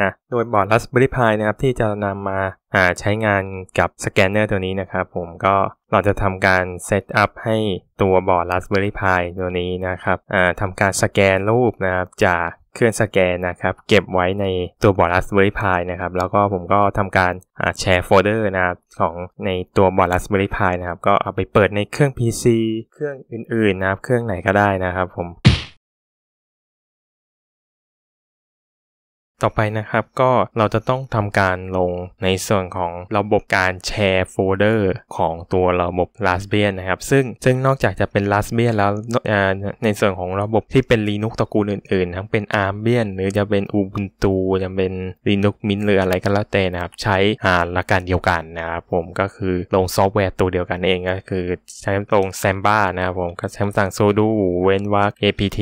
นะโดยบอร์ด Raspberry Pi นะครับที่จะนำมาาใช้งานกับสแกนเนอร์ตัวนี้นะครับ ผมก็เราจะทำการเซตอัพให้ตัวบอร์ด Raspberry Pi ตัวนี้นะครับทำการสแกนรูปนะครับจากเครื่องสแกนนะครับ เก็บไว้ในตัวบอร์ด Raspberry Pi นะครับแล้วก็ผมก็ทำการแชร์โฟลเดอร์นะครับของในตัวบอร์ด Raspberry Pi นะครับ ก็เอาไปเปิดในเครื่อง PC เครื่องอื่น ๆนะครับเครื่องไหนก็ได้นะครับ ผมต่อไปนะครับก็เราจะต้องทำการลงในส่วนของระบบการแชร์โฟลเดอร์ของตัวระบบ r a s p b e r นะครับซึ่งซึ่งนอกจากจะเป็น r a s p b e r แล้วในส่วนของระบบที่เป็น Linux ตระกูลอื่น ๆ ทั้งเป็น Armbian หรือจะเป็น Ubuntu จะเป็น Linux Mint หรืออะไรก็แล้วแต่นะครับ ใช้หลักการเดียวกันนะครับผมก็คือลงซอฟต์แวร์ตัวเดียวกันเองก็คือใช้ตรง Samba นะครับผมก็ใช้สั่ง sudo เว้นว่า apt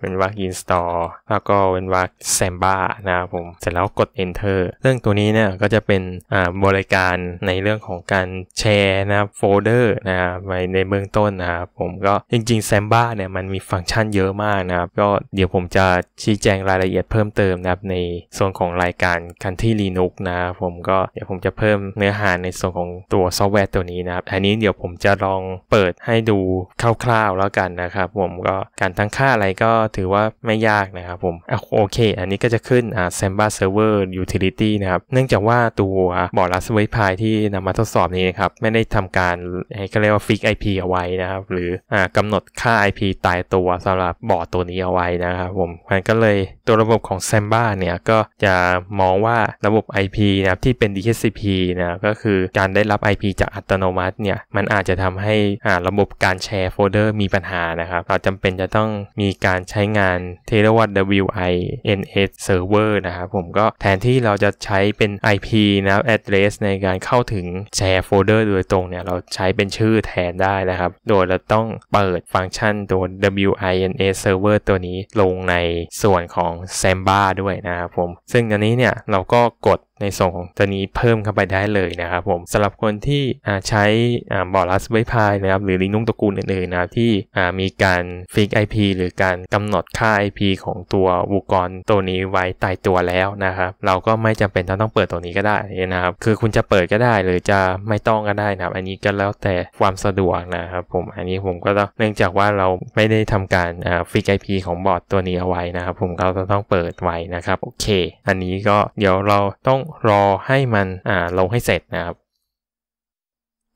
เว้นว่า install แล้วก็เว้นว่า Samba นะับผมเสร็จแล้วกด enter เรื่องตัวนี้เนี่ยก็จะเป็นอ่าบริการในเรื่องของการแชร์นะครับโฟลเดอร์นะครับในเบื้องต้นนะครับผมก็จริงๆ s a m b a เนี่ยมันมีฟังก์ชันเยอะมากนะครับก็เดี๋ยวผมจะชี้แจงรายละเอียดเพิ่มเติมนะครับในส่วนของรายการคันที่ y Linux นะครับผมก็เดี๋ยวผมจะเพิ่มเนื้อหาในส่วนของตัวซอฟต์แวร์ตัวนี้นะครับ อันนี้เดี๋ยวผมจะลองเปิดให้ดูคร่าวๆแล้วกันนะครับ ผมก็การตั้งค่าอะไรก็ถือว่าไม่ยากนะครับ ผมโอเค อันนี้ก็จะขึ้นอ่า Samba Server Utility นะครับเนื่องจากว่าตัวบอร์ด Raspberry Pi ที่นำมาทดสอบนี้นครับ ไม่ได้ทำการเขาเรียกว่าฟิก IP เอาไว้นะครับ หรือกำหนดค่า IP ตายตัวสำหรับบอร์ดตัวนี้เอาไว้นะครับผม มันก็เลยตัวระบบของ Samba เนี่ย ก็จะมองว่าระบบ IP นะครับ ที่เป็น DHCP นะ ก็คือการได้รับ IP จากอัตโนมัติเนี่ย มันอาจจะทำให้ระบบการแชร์โฟลเดอร์ มีปัญหานะครับเราจำเป็นจะต้องมีการใช้งาน t e r a w a t t WINS Server นะครับผมก็แทนที่เราจะใช้เป็น IP นะ address ในการเข้าถึง แชร์โฟลเดอร์โดยตรงเนี่ย เราใช้เป็นชื่อแทนได้นะครับ โดยเราต้องเปิดฟังก์ชันตัว WINS server ตัวนี้ลงในส่วนของ Samba ด้วยนะครับผม ซึ่งอันนี้เนี่ย เราก็กดในส่วนของตัวนี้เพิ่มเข้าไปได้เลยนะครับผมสำหรับคนที่ใช้บอร์ด Raspberry Pi นะครับหรืองนุ่งตระกูลอื่นๆนะครับที่มีการฟิก IP หรือการกำหนดค่า IP ของตัวอุปกรณ์ตัวนี้ไว้ตายตัวแล้วนะครับเราก็ไม่จำเป็นต้องเปิดตัวนี้ก็ได้นะครับคือคุณจะเปิดก็ได้หรือจะไม่ต้องก็ได้นะครับอันนี้ก็แล้วแต่ความสะดวกนะครับผมอันนี้ผมก็ต้องเนื่องจากว่าเราไม่ได้ทำการฟิก IP ของบอร์ดตัวนี้เอาไว้นะครับผมก็ต้องเปิดไว้นะครับ โอเค อันนี้ก็เดี๋ยวเราต้องรอให้มันอ่าลงให้เสร็จนะครับ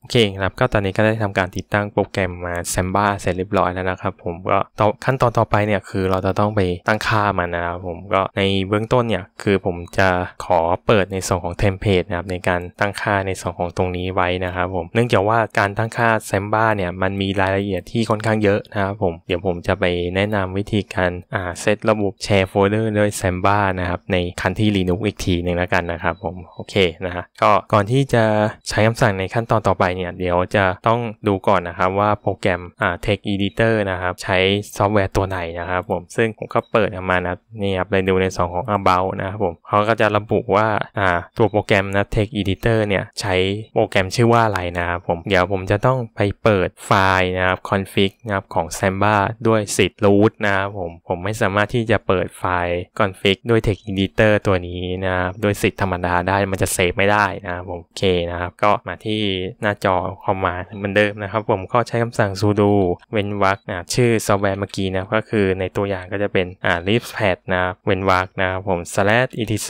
โอเคครับก็ตอนนี้ก็ได้ทำการติดตั้งโปรแกรมมาแซมบ้าเสร็จเรียบร้อยแล้วนะครับผมก็ขั้นตอนต่อไปเนี่ยคือเราจะต้องไปตั้งค่ามันนะครับผมก็ในเบื้องต้นเนี่ยคือผมจะขอเปิดในส่วนของเทมเพลตนะครับในการตั้งค่าในส่วนของตรงนี้ไว้นะครับผมเนื่องจากว่าการตั้งค่าแซมบ้าเนี่ยมันมีรายละเอียดที่ค่อนข้างเยอะนะครับผมเดี๋ยวผมจะไปแนะนำวิธีการอ่าเซตระบบแชร์โฟลเดอร์ด้วยซมบ้านะครับในคันที่รีนุกอีกทีหนึ่งแล้วกันนะครับผมโอเคนะฮะก็ก่อนที่จะใช้คำสั่งในขั้นตอนต่อไปเนี่ยเดี๋ยวจะต้องดูก่อนนะครับว่าโปรแกรมอ่า Text Editor นะครับใช้ซอฟต์แวร์ตัวไหนนะครับ ผมซึ่งผมก็เปิดออกมานะนี่ครับไปดูในสองของ About นะครับผมเขาก็จะระบุว่าอ่าตัวโปรแกรมนะ Text Editor เนี่ยใช้โปรแกรมชื่อว่าอะไรนะครับผมเดี๋ยวผมจะต้องไปเปิดไฟล์นะครับ config นะครับของ Samba ด้วยสิทธิ์ root นะครับผมผมไม่สามารถที่จะเปิดไฟล์ config ด้วย Text Editor ตัวนี้นะครับด้วยสิทธิ์ธรรมดาได้มันจะเซฟไม่ได้นะครับผมโอเคนะครับก็มาที่หน้าจจอคอมมาเหมือนเดิมนะครับผมก็ใช้คำสั่ง sudo เว้นวรรคชื่อซอฟต์แวร์เมื่อกี้นะก็คือในตัวอย่างก็จะเป็นอ่า l i s p a d นะเว้นวรรคนะครับผม slash etc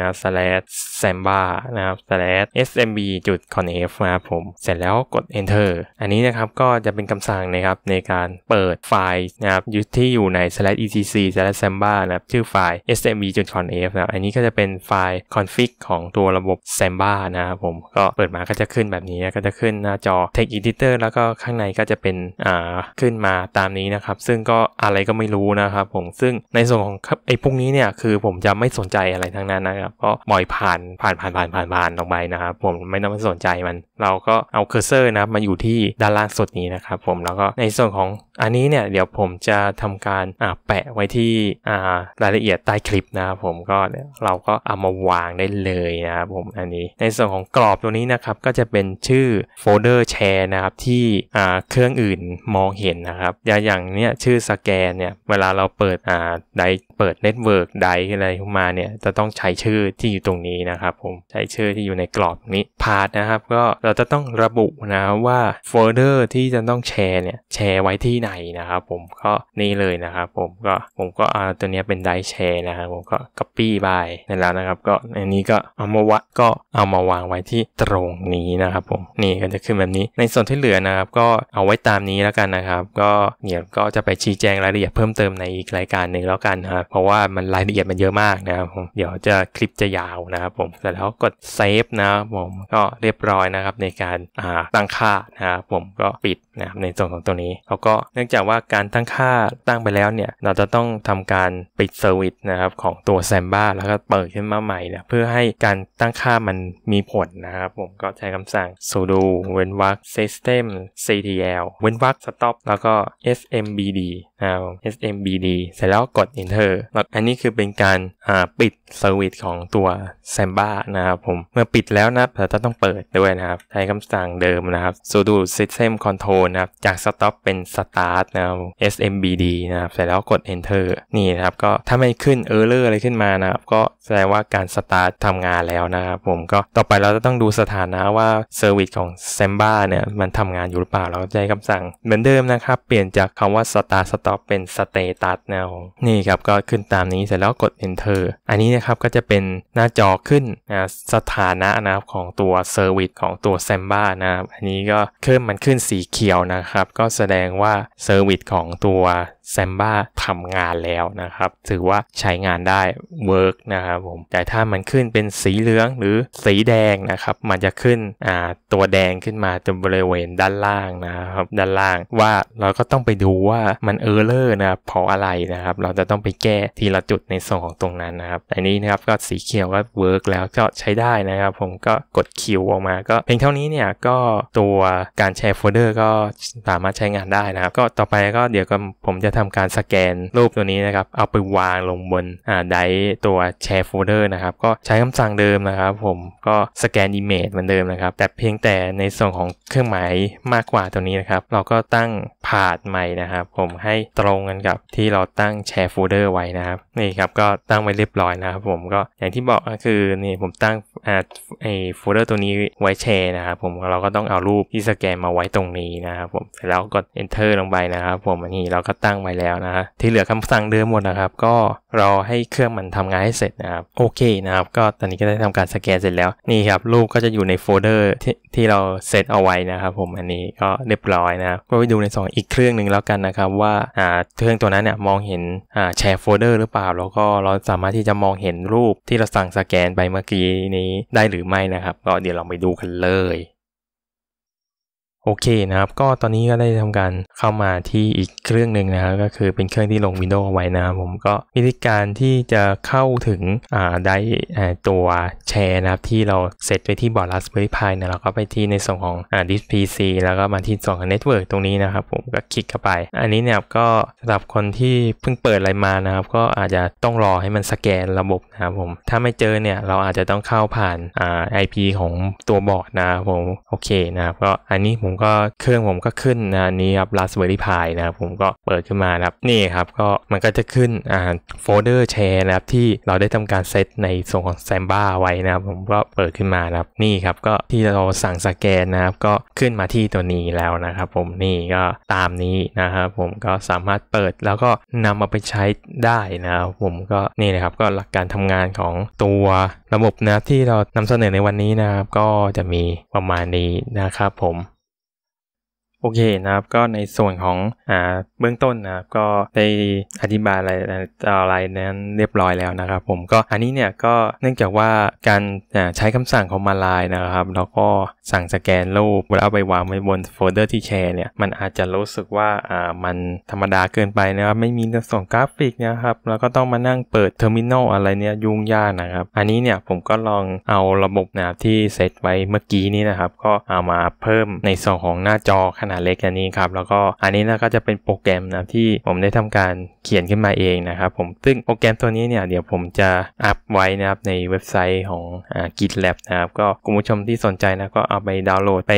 นะ slash samba นะครับ slash smb จุด conf นะครับผมเสร็จแล้วกด enter อันนี้นะครับก็จะเป็นคำสั่งนะครับในการเปิดไฟล์นะครับยุทที่อยู่ใน slash etc slash samba นะครับชื่อไฟล์ smb จุด conf นะครับอันนี้ก็จะเป็นไฟล์ config ของตัวระบบ samba นะครับผมก็เปิดมาก็จะขึ้นแบบนี้ก็จะขึ้นหน้าจอ Text Editor แล้วก็ข้างในก็จะเป็นอ่าขึ้นมาตามนี้นะครับซึ่งก็อะไรก็ไม่รู้นะครับผมซึ่งในส่วนของไอ้พวกนี้เนี่ยคือผมจะไม่สนใจอะไรทั้งนั้นนะครับก็ปล่อยผ่านผ่านผ่านผ่านผ่านผ่านลงไปนะครับผมไม่ต้องไปสนใจมัน เราก็เอาเคอร์เซอร์นะครับมาอยู่ที่ด้านล่างสุดนี้นะครับผม แล้วก็ในส่วนของอันนี้เนี่ยเดี๋ยวผมจะทำการอ่าแปะไว้ที่อ่ารายละเอียดใต้คลิปนะครับผมก็เราก็เอามาวางได้เลยนะครับผมอันนี้ในส่วนของกรอบตัวนี้นะครับก็จะเป็นชื่อโฟลเดอร์แชร์นะครับ ที่เครื่องอื่นมองเห็นนะครับอย่างเนี้ยชื่อสแกนเนี่ย เวลาเราเปิดาไดเปิดเน็ตเวิร์กไดอะไรขึ้นมาเนี่ย จะต้องใช้ชื่อที่อยู่ตรงนี้นะครับผมใช้ชื่อที่อยู่ในกรอบนี้พารนะครับ ก็เราจะต้องระบุนะว่าโฟลเดอร์ที่จะต้องแชร์เนี่ยแชร์ไว้ที่ไหนนะครับผมก็นี่เลยนะครับผม ก็ผมก็เอาตัวนี้เป็นไดแชร์นะครับ ผมก็ copy by ไปในแล้วนะครับ ก็อันนี้ก็เอามาวะก็เอามาวางไว้ที่ตรงนี้นะครับผมนี่ก็จะขึ้นแบบนี้ในส่วนที่เหลือนะครับก็เอาไว้ตามนี้แล้วกันนะครับ ก็เนี่ยก็จะไปชี้แจงรายละเอียดเพิ่มเติมในอีกรายการหนึ่งแล้วกันครับเพราะว่ามันรายละเอียดมันเยอะมากนะครับเดี๋ยวจะคลิปจะยาวนะครับผมแต่แล้วกดเซฟนะครับผมก็เรียบร้อยนะครับในการอ่าตั้งค่านะครับผมก็ปิดนะครับในส่วนของตัวนี้แล้วก็เนื่องจากว่าการตั้งค่าตั้งไปแล้วเนี่ยเราจะต้องทำการปิดเซอร์วิสนะครับของตัวแซมบ้าแล้วก็เปิดขึ้นมาใหม่นะเพื่อให้การตั้งค่ามันมีผลนะครับผมก็ใช้คำสั่ง sudo do เว้นวรรค system ctl เว้นวรรค stop แล้วก็ smbd เอา smbd เสร็จแล้วกด enter แล้วอันนี้คือเป็นการปิดเซอร์วิสของตัว samba นะครับผมเมื่อปิดแล้วนะเราจะต้องเปิดด้วยนะครับใช้คำสั่งเดิมนะครับ sudo system control นะครับจาก stop เป็น start นะครับ smbd นะครับเสร็จแล้วกด enter นี่นะครับก็ถ้าไม่ขึ้น error อะไรขึ้นมานะครับก็แสดงว่าการ start ทำงานแล้วนะครับผมก็ต่อไปเราจะต้องดูสถานะว่าเซอร์วิสของของ Samba เนี่ยมันทำงานอยู่หรือเปล่าเราใช้คำสั่ง เหมือนเดิมนะครับ เปลี่ยนจากคำว่า start stop เป็น status นะนี่ครับก็ขึ้นตามนี้เสร็จแล้วกด enter อันนี้นะครับก็จะเป็นหน้าจอขึ้นนะสถานะนะครับของตัว service ของตัว Samba นะครับอันนี้ก็เพิ่มมันขึ้นสีเขียวนะครับก็แสดงว่า service ของตัวแซมบ้าทำงานแล้วนะครับ ถือว่าใช้งานได้เวิร์กนะครับผมแต่ถ้ามันขึ้นเป็นสีเหลือง หรือสีแดงนะครับมันจะขึ้นตัวแดงขึ้นมาจนบริเวณด้านล่างนะครับด้านล่างว่าเราก็ต้องไปดูว่ามันเออร์เลอร์นะครับเพราะอะไรนะครับเราจะต้องไปแก้ทีละจุดในส่วนของตรงนั้นนะครับ อันนี้นะครับก็สีเขียวก็เวิร์กแล้วก็ใช้ได้นะครับ ผมก็กดคิวออกมาก็เพียงเท่านี้เนี่ยก็ตัวการแชร์โฟลเดอร์ ก็สามารถใช้งานได้นะครับ ก็ต่อไปก็เดี๋ยวก็ผมจะทำการสแกนรูปตัวนี้นะครับ เอาไปวางลงบนอ่าไดตัวแชร์โฟลเดอร์นะครับ ก็ใช้คำสั่งเดิมนะครับ ผม ก็สแกนอิมเมจเหมือนเดิมนะครับ แต่เพียงแต่ในส่วนของเครื่องหมายมากกว่าตัวนี้นะครับ เราก็ตั้งพาดใหม่นะครับผมให้ตรงกันกับที่เราตั้งแชร์โฟลเดอร์ไว้นะครับ นี่ครับก็ตั้งไว้เรียบร้อยนะครับผมก็อย่างที่บอกก็คือนี่ผมตั้งอ่าไอโฟลเดอร์ตัวนี้ไว้แชร์นะครับผม เราก็ต้องเอารูปที่สแกนมาไว้ตรงนี้นะครับผม เสร็จแล้วกด enter ลงไปนะครับผมอันนี้เราก็ตั้งไว้แล้วนะฮะที่เหลือคำสั่งเดิมหมดนะครับ ก็รอให้เครื่องมันทำงานให้เสร็จนะครับ โอเคนะครับก็ตอนนี้ก็ได้ทำการสแกนเสร็จแล้วนี่ครับ รูปก็จะอยู่ในโฟลเดอร์ที่ที่เราเซตเอาไว้นะครับ ผมอันนี้ก็เรียบร้อยนะก็ไปดูในสองอีกเครื่องหนึ่งแล้วกันนะครับ ว่าอ่าเครื่องตัวนั้นเนี่ยมองเห็นอ่าแชร์โฟลเดอร์หรือเปล่า แล้วก็เราสามารถที่จะมองเห็นรูปที่เราสั่งสแกนไปเมื่อกี้นี้ได้หรือไม่นะครับ ก็เดี๋ยวเราไปดูกันเลยโอเคนะครับ ก็ตอนนี้ก็ได้ทำการเข้ามาที่อีกเครื่องหนึ่งนะครับก็คือเป็นเครื่องที่ลง Windows ไว้นะครับผมก็วิธีการที่จะเข้าถึงอ่าได้ตัวแชร์นะครับที่เราเสร็จไปที่บอร์ดลัสเบอร์พายนะเราก็ไปที่ในส่วนของอ่าดิสพีซีแล้วก็มาที่ส่วนของเน็ตเวิร์กตรงนี้นะครับผมก็คลิกเข้าไป อันนี้เนี่ยก็สำหรับคนที่เพิ่งเปิดอะไรมานะครับก็อาจจะต้องรอให้มันสแกนระบบนะครับผมถ้าไม่เจอเนี่ยเราอาจจะต้องเข้าผ่านอ่าไอพีของตัวบอร์ดนะครับผมโอเคนะครับก็อันนี้ผมก็เครื่องผมก็ขึ้นนะนี้ครับ Raspberry Pi นะครับผมก็เปิดขึ้นมานครับนี่ครับก็มันก็จะขึ้นอ่าโฟลเดอร์แชร์นะครับที่เราได้ทำการเซตในส่วนของแซมบ้าไว้นะครับ ผมก็เปิดขึ้นมานครับนี่ครับ ก็ที่เราสั่งสแกนนะครับ ก็ขึ้นมาที่ตัวนี้แล้วนะครับ ผมนี่ก็ตามนี้นะครับผมก็สามารถเปิดแล้วก็นำเอาไปใช้ได้นะครับผมก็นี่นะครับก็หลักการทำงานของตัวระบบนะที่เรานำเสนอในวันนี้นะครับ ก็จะมีประมาณนี้นะครับผมโอเคนะครับก็ในส่วนของอเบื้องต้นนะครับ ก็ได้อธิบายอะไรอะไรนั้นเรียบร้อยแล้วนะครับผมก็อันนี้เนี่ยก็เนื่องจากว่าการใช้คำสั่งของมาลายนะครับ แล้วก็สั่งสแกนรูปแล้วเอาไปวางไว้บนโฟลเดอร์ที่แชร์เนี่ยมันอาจจะรู้สึกว่าามันธรรมดาเกินไปนะครับไม่มีารส่งกราฟิกนะครับแล้วก็ต้องมานั่งเปิดเทอร์มินอลอะไรเนี่ยยุ่งยากนะครับ อันนี้เนี่ยผมก็ลองเอาระบบนะครับที่เซตไว้เมื่อกี้นี้นะครับก็เอามาเพิ่มในส่วนของหน้าจอขนาดาดเล็กอันนี้ครับแล้วก็อันนี้นะก็จะเป็นโปรแกรมนะที่ผมได้ทำการเขียนขึ้นมาเองนะครับ ผมซึ่งโปรแกรมตัวนี้เนี่ยเดี๋ยวผมจะอัพไว้นะครับในเว็บไซต์ของอ่า GitLab นะครับก็คุณผู้ชมที่สนใจนะก็เอาไปดาวน์โหลดไป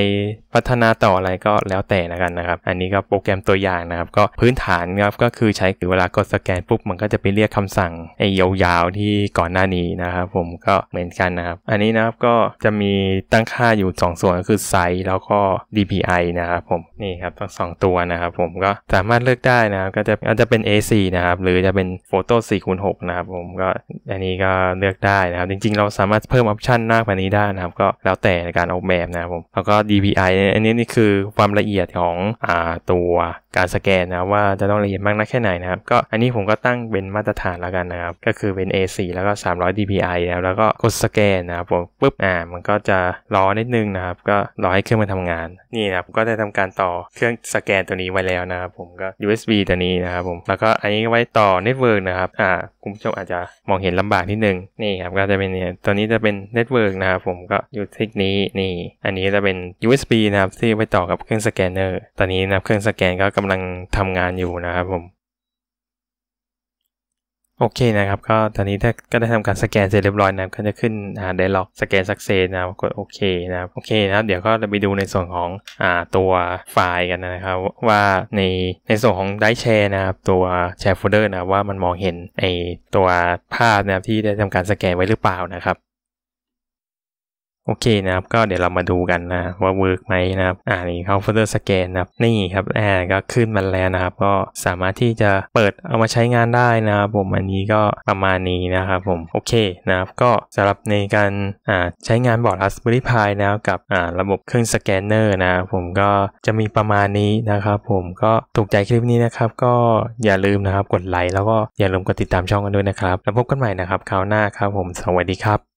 พัฒนาต่ออะไรก็แล้วแต่นะกันนะครับ อันนี้ก็โปรแกรมตัวอย่างนะครับก็พื้นฐานครับก็คือใช้ือเวลากดสแกนปุ๊บมันก็จะไปเรียกคำสั่งไอ้ยาวๆที่ก่อนหน้านี้นะครับผมก็เหมือนกันนะครับอันนี้นะครับก็จะมีตั้งค่าอยู่ 2 ส่วนก็คือไซส์แล้วก็ DPI นะครับผมนี่ครับทั้งสองตัวนะครับผมก็สามารถเลือกได้นะครับ ก็จะอาจจะเป็น A4 นะครับหรือจะเป็นโฟโต้4คูณ6นะครับผมก็อันนี้ก็เลือกได้นะครับจริง ๆ เราสามารถเพิ่มออปชันมากกว่านี้ได้นะครับก็แล้วแต่ในการออกแบบนะครับผมแล้วก็ DPI อันนี้นี่คือความละเอียดของอตัวการสแกนนะว่าจะต้องละเอียดมากนักแค่ไหนนะครับก็อันนี้ผมก็ตั้งเป็นมาตรฐานแล้วกันนะครับก็คือเป็น A4 แล้วก็ 300 dpi แล้วแล้วก็กดสแกนนะครับผมปุ๊บอ่ามันก็จะรอนิดนึงนะครับก็รอให้เครื่องมันทำงานนี่นะครับก็ได้ทำการต่อเครื่องสแกนตัวนี้ไว้แล้วนะครับผมก็ USB ตัวนี้นะครับผม แล้วก็อันนี้ไว้ต่อเน็ตเวิร์กนะครับอ่าคุณผู้ชมอาจจะมองเห็นลำบากนิดนึงนี่ครับก็จะเป็นเนี่ยตัวนี้จะเป็นเน็ตเวิร์กนะครับผมก็อยู่ทิกนี้นี่ อันนี้จะเป็น USB นะครับที่ไปต่อกับเครื่องสแกนเนอร์ตอนนี้นะครับเครื่องสแกนก็กำำลังทำงานอยู่นะครับผมโอเคนะครับ ก็ตอนนี้ถ้าก็ได้ทำการสแกนเสร็จเรียบร้อยนะก็จะขึ้นอ่า d ดล็อกสแกนสักเซนนะกดโอเคนะครับโอเคนะครับ เดี๋ยวก็จะไปดูในส่วนของอ่าตัวไฟล์กันนะครับว่าในในส่วนของไดแชร์นะครับ ตัวแชร์โฟลเดอร์นะว่ามันมองเห็นไอตัวภาพนะครับที่ได้ทำการสแกนไว้หรือเปล่านะครับโอเคนะครับก็เดี๋ยวเรามาดูกันนะว่าเวิร์กไหมนะครับอ่านี่เขาโฟลเดอร์สแกนนะครับนี่ครับแอร์ก็ขึ้นมาแล้วนะครับก็สามารถที่จะเปิดเอามาใช้งานได้นะครับผมอันนี้ก็ประมาณนี้นะครับผมโอเคนะครับก็สำหรับในการอ่าใช้งานบอร์ด r ัส p b e r r y Pi นะครับกับอ่าระบบเครื่องสแกนเนอร์นะครับผมก็จะมีประมาณนี้นะครับผมก็ถูกใจคลิปนี้นะครับ ก็อย่าลืมนะครับกดไลค์แล้วก็อย่าลืมกดติดตามช่องกันด้วยนะครับแล้วพบกันใหม่นะครับคราวหน้าครับผมสวัสดีครับ